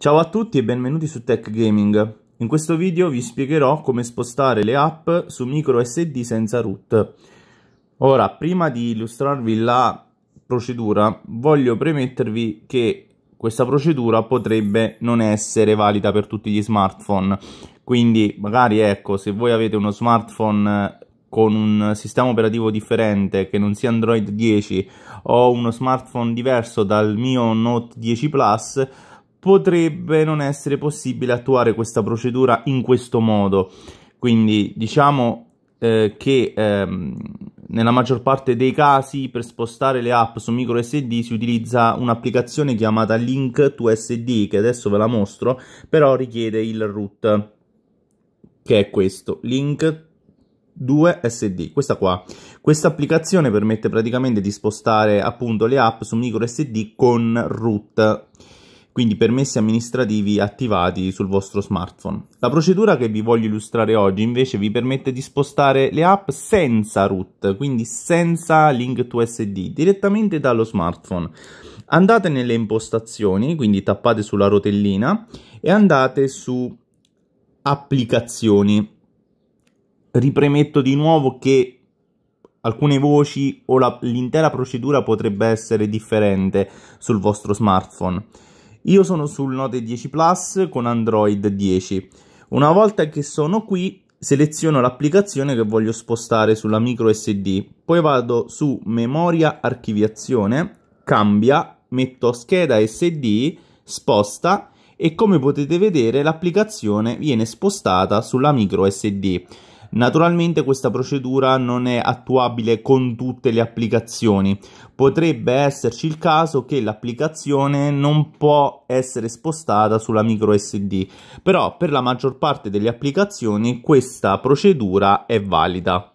Ciao a tutti e benvenuti su Tech Gaming. In questo video vi spiegherò come spostare le app su micro SD senza root. Ora, prima di illustrarvi la procedura, voglio premettervi che questa procedura potrebbe non essere valida per tutti gli smartphone. Quindi, magari ecco, se voi avete uno smartphone eh, con un sistema operativo differente che non sia Android 10 o uno smartphone diverso dal mio Note 10 Plus, potrebbe non essere possibile attuare questa procedura in questo modo. Quindi diciamo eh, che ehm, nella maggior parte dei casi per spostare le app su micro SD si utilizza un'applicazione chiamata Link to SD che adesso ve la mostro, però richiede il root che è questo, Link 2 SD, questa qua. Questa applicazione permette praticamente di spostare appunto le app su micro SD con root quindi permessi amministrativi attivati sul vostro smartphone. La procedura che vi voglio illustrare oggi invece vi permette di spostare le app senza root, quindi senza link to SD, direttamente dallo smartphone. Andate nelle impostazioni, quindi tappate sulla rotellina e andate su applicazioni. Ripremetto di nuovo che alcune voci o l'intera procedura potrebbe essere differente sul vostro smartphone. Io sono sul Note 10 Plus con Android 10. Una volta che sono qui, seleziono l'applicazione che voglio spostare sulla micro SD. Poi vado su memoria archiviazione, cambia, metto scheda SD, sposta e come potete vedere l'applicazione viene spostata sulla micro SD. Naturalmente questa procedura non è attuabile con tutte le applicazioni. Potrebbe esserci il caso che l'applicazione non può essere spostata sulla micro SD, però per la maggior parte delle applicazioni questa procedura è valida.